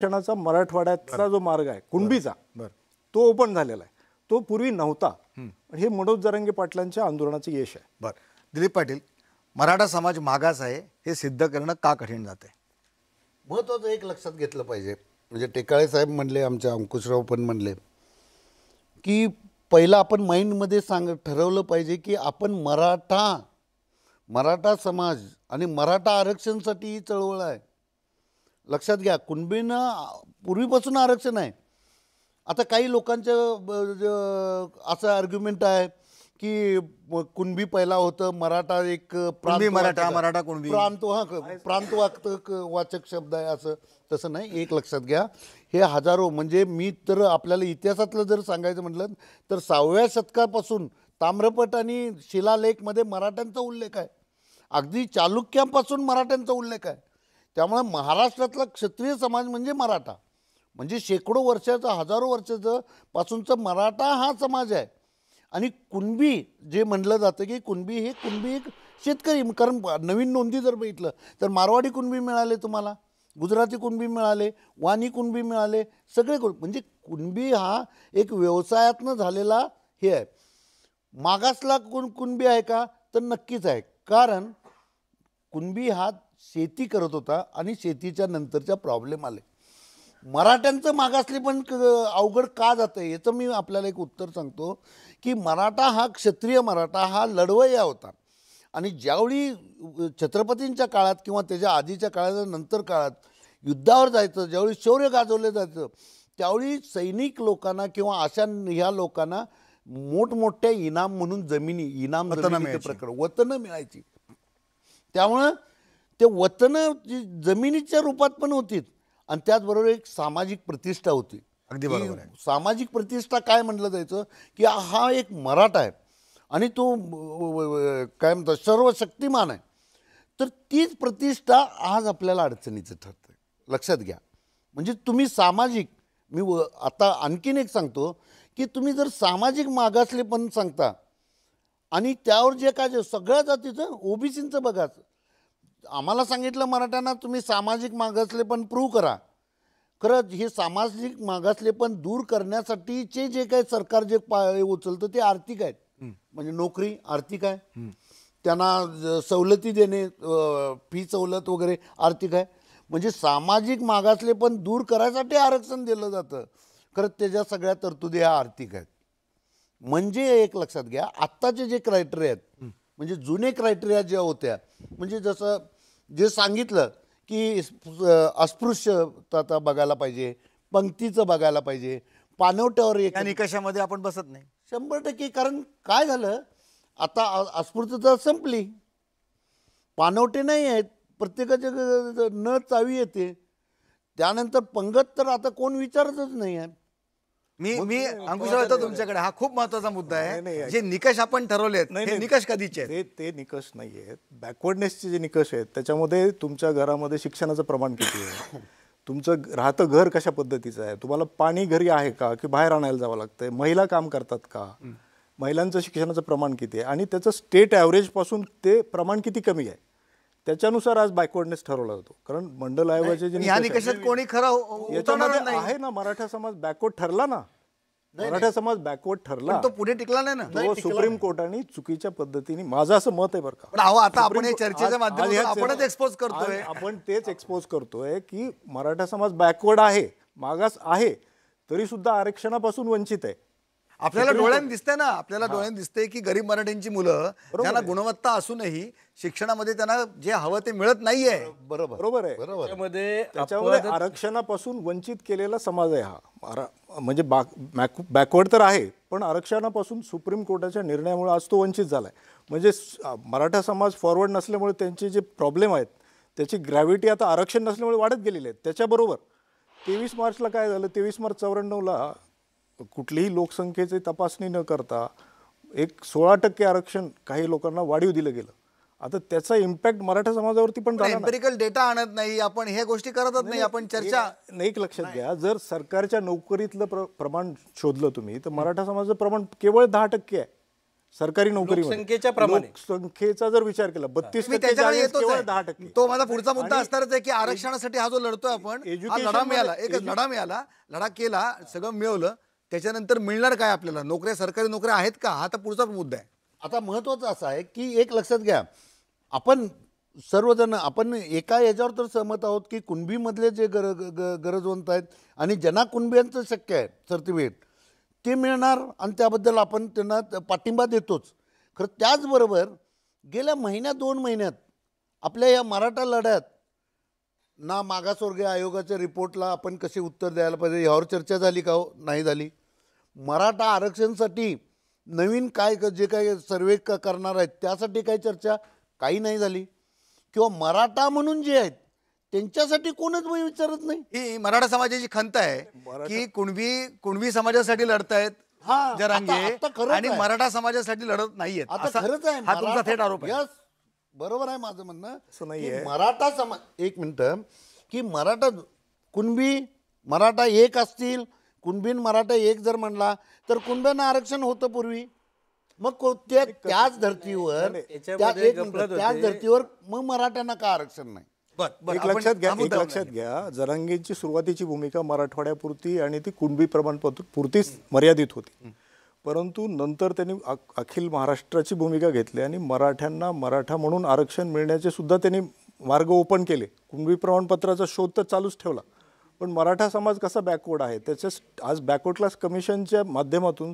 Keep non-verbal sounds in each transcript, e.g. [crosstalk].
शिक्षणाचा मराठवाड्यातला जो मार्ग आहे कुणबीचा तो ओपन झालेला आहे तो पूर्वी नव्हता हे मनोज जरांगे पाटलांच्या आंदोलनाचं यश आहे बर दिलीप पाटील मराठा समाज मागास आहे हे सिद्ध करणं का कठीण आहे महत्त्वाचं एक लक्षात घेतलं पाहिजे म्हणजे टेकाळे साहेब म्हणले आमच्या अंकुशराव पण म्हणले की पहिलं आपण माइंडमध्ये सांग ठरवलं पाहिजे की आपण मराठा मराठा समाज आणि मराठा आरक्षणसाठी ही चळवळ आहे लक्षात घ्या कुणबीनं पूर्वीपासून आरक्षण आहे आता काही लोकांचं असं आर्ग्युमेंट आहे की कुणबी पहिला होतं मराठा एक प्रांत मराठा मराठा कुणबी प्रांत हा प्रांत वाचक शब्द आहे असं तसं नाही एक लक्षात घ्या हे हजारो म्हणजे मी तर आपल्याला इतिहासातलं जर सांगायचं म्हटलं तर सहाव्या शतकापासून ताम्रपट आणि शिलालेखमध्ये मराठ्यांचा उल्लेख आहे अगदी चालुक्यांपासून मराठ्यांचा उल्लेख आहे त्यामुळे महाराष्ट्रातला क्षत्रिय समाज म्हणजे मराठा म्हणजे शेकडो वर्षाचं हजारो वर्षाचं पासूनचं मराठा हा समाज आहे आणि कुणबी जे म्हटलं जातं की कुणबी हे कुणबी एक शेतकरी कारण नवीन नोंदी जर बघितलं तर मारवाडी कुणबी मिळाले तुम्हाला गुजराती कुणबी मिळाले वाणी कुणबी मिळाले सगळे कुण म्हणजे कुणबी हा एक व्यवसायातनं झालेला हे आहे मागासला कुण कुणबी आहे का तर नक्कीच आहे कारण कुणबी हा शेती करत होता आणि शेतीच्या नंतरच्या प्रॉब्लेम आले मराठ्यांचं मागासले पण अवघड का जातं याचं मी आपल्याला एक उत्तर सांगतो की मराठा हा क्षत्रिय मराठा हा लढवय्या होता आणि ज्यावेळी छत्रपतींच्या काळात किंवा त्याच्या आधीच्या काळात नंतर काळात युद्धावर जायचं ज्यावेळी शौर्य गाजवलं जायचं त्यावेळी सैनिक लोकांना किंवा अशा ह्या लोकांना मोठमोठ्या इनाम म्हणून जमिनी इनाम प्रकरण वतनं मिळायची त्यामुळं ते वतनं जी जमिनीच्या रूपात पण होतीत आणि त्याचबरोबर एक सामाजिक प्रतिष्ठा होती अगदी बरोबर आहे सामाजिक प्रतिष्ठा काय म्हटलं जायचं की हा एक मराठा आहे आणि तो काय म्हणतात सर्वशक्तिमान आहे तर तीच प्रतिष्ठा आज आपल्याला अडचणीचं ठरतं लक्षात घ्या म्हणजे तुम्ही सामाजिक मी व आता आणखीन एक सांगतो की तुम्ही जर सामाजिक मागासले पण सांगता आणि त्यावर जे काय सगळ्या जातीचं ओबीसींचं बघाचं आम्हाला सांगितलं मराठ्यांना तुम्ही सामाजिक मागासले पण प्रूव्ह करा खरंच हे सामाजिक मागासले पण दूर करण्यासाठीचे जे काही सरकार जे पाय उचलतं ते आर्थिक आहेत म्हणजे नोकरी आर्थिक आहे त्यांना सवलती देणे फी सवलत वगैरे आर्थिक आहे म्हणजे सामाजिक मागासले पण दूर करायसाठी आरक्षण दिलं जातं खरंच त्याच्या सगळ्या तरतुदी ह्या आर्थिक आहेत म्हणजे एक लक्षात घ्या आत्ताचे जे क्रायटेरिया आहेत म्हणजे जुने क्रायटेरिया ज्या होत्या म्हणजे जसं जे सांगितलं की अस्पृश्यता आता बघायला पाहिजे पंक्तीचं बघायला पाहिजे पानवट्यावर एका निकषामध्ये आपण बसत नाही शंभर टक्के कारण काय झालं आता अस्पृश्यता संपली पानवटे नाही आहेत प्रत्येकाच्या न चावी येते त्यानंतर पंगत तर आता कोण विचारतच नाही आहे मी मी अंकुशराव तुमच्याकडे हा खूप महत्वाचा मुद्दा आहे जे निकष आपण ठरवले आहेत निकष कधीचे ते ते निकष नाही आहेत बॅकवर्डनेसचे जे निकष आहेत त्याच्यामध्ये तुमच्या घरामध्ये शिक्षणाचं प्रमाण किती आहे [laughs] तुमचं राहतं घर कशा पद्धतीचं आहे तुम्हाला पाणी घरी आहे का की बाहेर आणायला जावं लागतंय महिला काम करतात का महिलांचं शिक्षणाचं प्रमाण किती आहे आणि त्याचं स्टेट पासून ते प्रमाण किती कमी आहे त्याच्यानुसार आज बायकवर्डनेस ठरवला जातो कारण मंडल आयोगाचे जे कोणी खरं याच्यामध्ये आहे ना मराठा समाज बॅकवर्ड ठरला ना मराठा समाज बॅकवर्ड ठरला तो पुढे टिकला नाही ना सुप्रीम कोर्टाने चुकीच्या पद्धतीने माझं असं मत आहे बरं का आता आपण चर्चेच्या माध्यमातून आपणच एक्सपोज करतोय आपण तेच एक्सपोज करतोय की मराठा समाज बॅकवर्ड आहे मागास आहे तरी सुद्धा आरक्षणापासून वंचित आहे आपल्याला डोळ्यांनी दिसतंय ना आपल्याला डोळ्यांनी दिसते की गरीब मराठ्यांची मुलं त्यांना गुणवत्ता असूनही शिक्षणामध्ये त्यांना जे हवं ते मिळत नाहीये बरोबर बरोबर आहे त्याच्यामध्ये आरक्षणापासून वंचित केलेला समाज आहे हा म्हणजे बॅकवर्ड तर आहे पण आरक्षणापासून सुप्रीम कोर्टाच्या निर्णयामुळे आज तो वंचित झालाय म्हणजे मराठा समाज फॉरवर्ड नसल्यामुळे त्यांचे जे प्रॉब्लेम आहेत त्याची ग्रॅव्हिटी आता आरक्षण नसल्यामुळे वाढत गेलेली आहे त्याच्याबरोबर तेवीस मार्चला काय झालं तेवीस मार्च चौऱ्याण्णवला कुठलीही लोकसंख्येची तपासणी न करता एक सोळा टक्के आरक्षण काही लोकांना वाढीव दिलं गेलं आता त्याचा इम्पॅक्ट मराठा समाजावरती पण झाला डेटा आणत नाही आपण हे गोष्टी करतच नाही आपण चर्चा नाही लक्षात घ्या जर सरकारच्या नोकरीतलं प्रमाण शोधलं तुम्ही तर मराठा समाजाचं प्रमाण केवळ दहा टक्के आहे सरकारी नोकरी संख्येच्या प्रमाणे संख्येचा जर विचार केला बत्तीस दहा टक्के तो माझा पुढचा मुद्दा असणारच आहे की आरक्षणासाठी हा जो लढतोय आपण लढा मिळाला एक लढा मिळाला लढा केला सगळं मिळवलं त्याच्यानंतर मिळणार काय आपल्याला नोकऱ्या सरकारी नोकऱ्या आहेत का हा तर पुढचा मुद्दा आहे आता महत्त्वाचं असं आहे की एक लक्षात घ्या आपण सर्वजण आपण एका याच्यावर तर सहमत आहोत की कुणबीमधले जे गर गरजवंत आहेत आणि ज्यांना कुणबियांचं शक्य आहे सर्टिफिकेट ते मिळणार आणि त्याबद्दल आपण त्यांना पाठिंबा देतोच खरं त्याचबरोबर गेल्या महिन्यात दोन महिन्यात आपल्या या मराठा लढ्यात ना मागासवर्गीय आयोगाच्या रिपोर्टला आपण कसे उत्तर द्यायला पाहिजे यावर चर्चा झाली का हो नाही झाली मराठा आरक्षणसाठी नवीन काय जे काही सर्वे करणार आहेत त्यासाठी काही चर्चा काही नाही झाली किंवा मराठा म्हणून जे आहेत त्यांच्यासाठी कोणच मी विचारत नाही ही मराठा समाजाची खंत आहे की कुणबी कुणबी समाजासाठी लढतायत जरांगे आणि मराठा समाजासाठी लढत नाहीये हा तुमचा थेट आरोप आहे बरोबर आहे माझं म्हणणं असं नाही मराठा समाज एक मिनटं की मराठा कुणबी मराठा एक असतील कुणबीन मराठा एक जर म्हणला तर कुणब्यांना आरक्षण होतं पूर्वी मग कोणत्या त्याच धर्तीवर त्याच धर्तीवर मग मराठ्यांना का आरक्षण नाही लक्षात घ्या लक्षात घ्या सुरुवातीची भूमिका मराठवाड्यापुरती आणि ती कुणबी प्रमाणपत्र पुरतीच मर्यादित होती परंतु नंतर त्यांनी अखिल महाराष्ट्राची भूमिका घेतली आणि मराठ्यांना मराठा म्हणून आरक्षण मिळण्याचे सुद्धा त्यांनी मार्ग ओपन केले कुणबी प्रमाणपत्राचा शोध तर चालूच ठेवला पण मराठा समाज कसा बॅकवर्ड आहे त्याच्या आज बॅकवर्ड क्लास कमिशनच्या माध्यमातून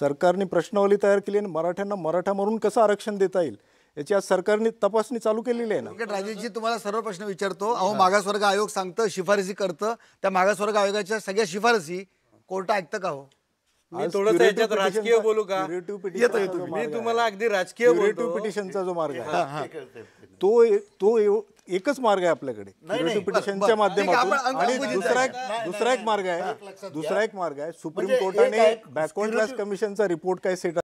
सरकारने प्रश्नावली तयार केली आणि मराठ्यांना मराठा म्हणून कसं आरक्षण देता येईल याची आज सरकारने तपासणी चालू केलेली आहे ना राजेशजी तुम्हाला सर्व प्रश्न विचारतो अहो मागासवर्ग आयोग सांगतं शिफारसी करतं त्या मागासवर्ग आयोगाच्या सगळ्या शिफारसी कोर्ट ऐकतं का हो मी याच्यात राजकीय बोलू का मी तुम्हाला अगदी राजकीय पिटिशनचा जो मार्ग आहे तो तो एकच मार्ग आहे आपल्याकडे पिटिशनच्या माध्यमातून आणि दुसरा एक दुसरा एक मार्ग आहे दुसरा एक मार्ग आहे सुप्रीम म्हणजे कोर्टाने बॅकवर्ड क्लास कमिशनचा रिपोर्ट काय सेट